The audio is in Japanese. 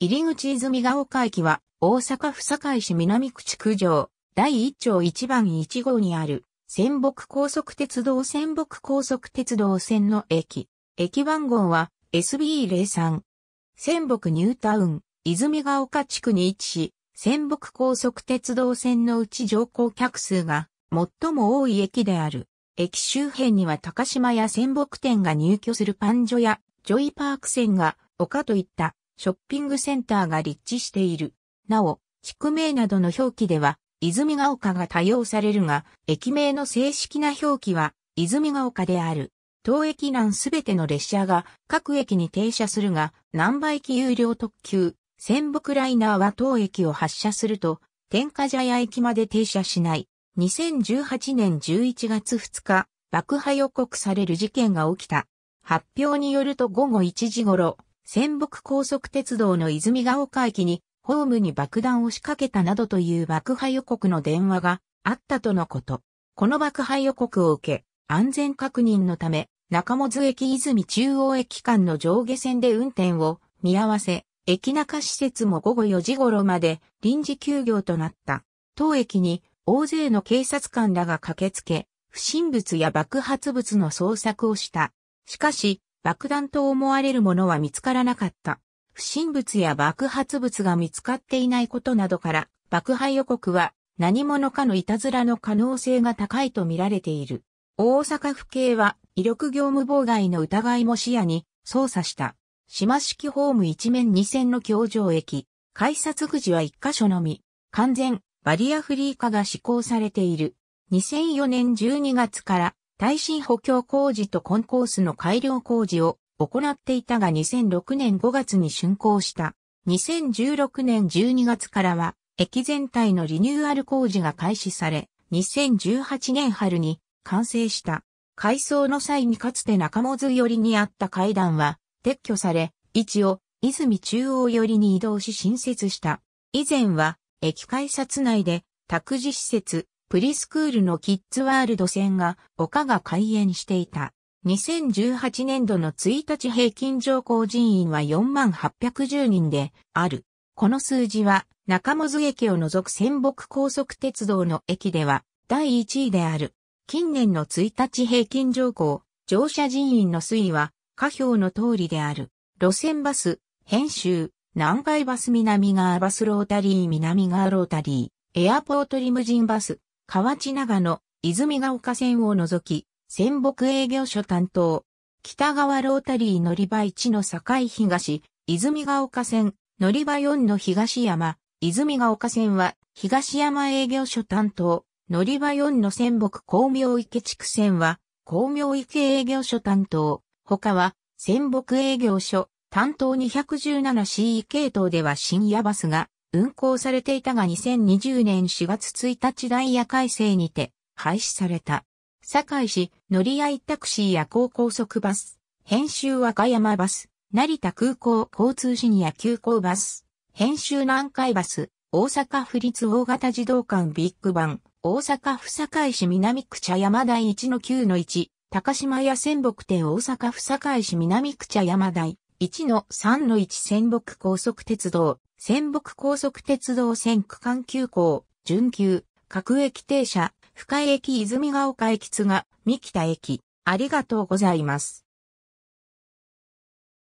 入口泉が丘駅は、大阪府堺市南区築城、第1丁1番1号にある、仙北高速鉄道仙北高速鉄道線の駅。駅番号は SB03。仙北ニュータウン、泉が丘地区に位置し、仙北高速鉄道線のうち乗降客数が最も多い駅である。駅周辺には高島や仙北店が入居するパンジョやジョイパーク線が丘といったショッピングセンターが立地している。なお、地区名などの表記では、泉ヶ丘が多用されるが、駅名の正式な表記は、泉ヶ丘である。当駅南すべての列車が各駅に停車するが、南波駅有料特急、仙北ライナーは当駅を発車すると、天下茶屋駅まで停車しない。2018年11月2日、爆破予告される事件が起きた。発表によると午後1時頃、仙北高速鉄道の泉ヶ丘駅に、ホームに爆弾を仕掛けたなどという爆破予告の電話があったとのこと。この爆破予告を受け、安全確認のため、中本駅泉中央駅間の上下線で運転を見合わせ、駅中施設も午後4時頃まで臨時休業となった。当駅に大勢の警察官らが駆けつけ、不審物や爆発物の捜索をした。しかし、爆弾と思われるものは見つからなかった。不審物や爆発物が見つかっていないことなどから、爆破予告は何者かのいたずらの可能性が高いと見られている。大阪府警は威力業務妨害の疑いも視野に捜査した。島式ホーム一面二線の橋上駅、改札口は一箇所のみ、完全バリアフリー化が施行されている。2004年12月から耐震補強工事とコンコースの改良工事を行っていたが2006年5月に竣工した。2016年12月からは、駅全体のリニューアル工事が開始され、2018年春に完成した。改装の際にかつて中本寄りにあった階段は撤去され、位置を泉中央寄りに移動し新設した。以前は、駅改札内で、託児施設、プリスクールのキッズワールド線が、丘が開園していた。2018年度の1日平均乗降人員は4810人である。この数字は中本駅を除く仙北高速鉄道の駅では第1位である。近年の1日平均乗降、乗車人員の推移は下表の通りである。路線バス、編集、南海バス南側バスロータリー南側ロータリー、エアポートリムジンバス、河内長野、泉ヶ丘線を除き、仙北営業所担当。北川ロータリー乗り場1の境東、泉ヶ丘線、乗り場4の東山、泉ヶ丘線は、東山営業所担当、乗り場4の仙北光明池地区線は、光明池営業所担当、他は、仙北営業所、担当 217CE 系統では深夜バスが、運行されていたが2020年4月1日ダイヤ改正にて廃止された。堺市乗り合いタクシー夜行高速バス、編集和歌山バス、成田空港交通シニア急行バス、編集南海バス、大阪府立大型児童館ビッグバン、大阪府堺市南区茶山台1の9の1、高島屋仙北店大阪府堺市南区茶山台1の3の1仙北高速鉄道、仙北高速鉄道線区間急行、準急、各駅停車、深井駅泉ヶ丘駅津が、三北駅。ありがとうございます。